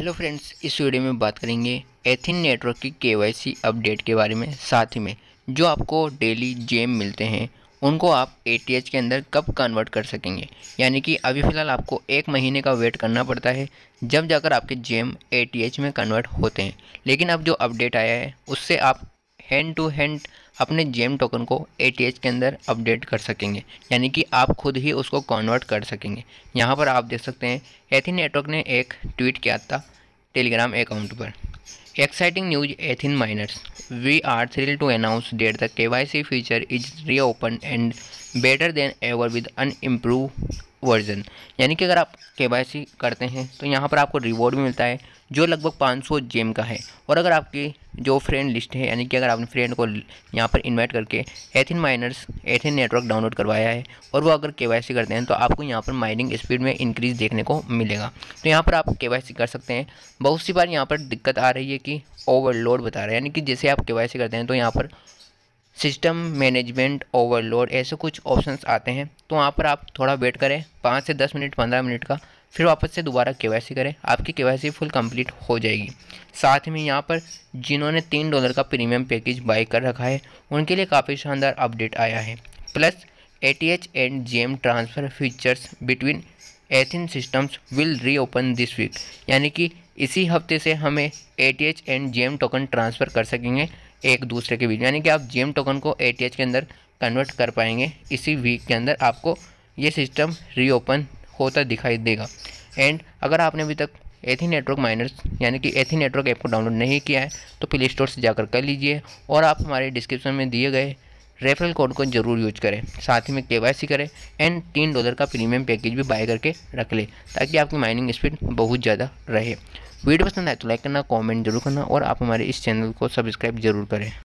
hello friends इस video में बात करेंगे एथिन नेटवर्क की केवाईसी अपडेट के बारे में साथ ही में जो आपको डेली जेम मिलते हैं उनको आप एटीएच के अंदर कब कन्वर्ट कर सकेंगे यानी कि अभी फ़िलहाल आपको एक महीने का वेट करना पड़ता है जब जाकर आपके जेम एटीएच में कन्वर्ट होते हैं लेकिन अब जो अपडेट आया है उससे आप हैंड टू हैंड अपने जेम टोकन को ए के अंदर अपडेट कर सकेंगे यानी कि आप खुद ही उसको कन्वर्ट कर सकेंगे यहाँ पर आप देख सकते हैं एथिन नेटवर्क ने एक ट्वीट किया था टेलीग्राम अकाउंट पर exciting news Athene miners we are thrill to announce that the K Y C feature is open and better than ever with an improved version यानी कि अगर आप के वाई सी करते हैं तो यहाँ पर आपको रिवॉर्ड भी मिलता है जो लगभग 500 जेम का है और अगर आपकी जो फ्रेंड लिस्ट है यानी कि अगर आपने फ्रेंड को यहाँ पर इन्वाइट करके Athene miners Athene network download करवाया है और वो अगर के करते हैं तो आपको यहाँ पर माइनिंग स्पीड में इंक्रीज देखने को मिलेगा तो यहाँ पर आप के कर सकते हैं बहुत सी बार यहाँ पर दिक्कत आ रही है कि ओवरलोड बता रहे हैं यानी कि जैसे आप के करते हैं तो यहाँ पर सिस्टम मैनेजमेंट ओवरलोड ऐसे कुछ ऑप्शंस आते हैं तो वहाँ पर आप थोड़ा वेट करें पाँच से दस मिनट पंद्रह मिनट का फिर वापस से दोबारा के करें आपकी के फुल कंप्लीट हो जाएगी साथ में यहाँ पर जिन्होंने तीन डॉलर का प्रीमियम पैकेज बाई कर रखा है उनके लिए काफ़ी शानदार अपडेट आया है plus A T H and G M transfer features between Athene systems will reopen this week यानी कि इसी हफ्ते से हमें A T H and G M token transfer कर सकेंगे एक दूसरे के बीच यानी कि आप जी एम टोकन को ए टी एच के अंदर कन्वर्ट कर पाएंगे इसी वीक के अंदर आपको ये सिस्टम रीओपन होता दिखाई देगा एंड अगर आपने अभी तक एथी नेटवर्क माइनर्स यानी कि एथी नेटवर्क ऐप को डाउनलोड नहीं किया है तो प्ले स्टोर से जाकर कर लीजिए और आप हमारे डिस्क्रिप्शन में दिए गए रेफरल कोड को जरूर यूज करें साथ ही में के करें एंड तीन डॉलर का प्रीमियम पैकेज भी बाय करके रख लें ताकि आपकी माइनिंग स्पीड बहुत ज़्यादा रहे वीडियो पसंद आए तो लाइक करना कमेंट जरूर करना और आप हमारे इस चैनल को सब्सक्राइब जरूर करें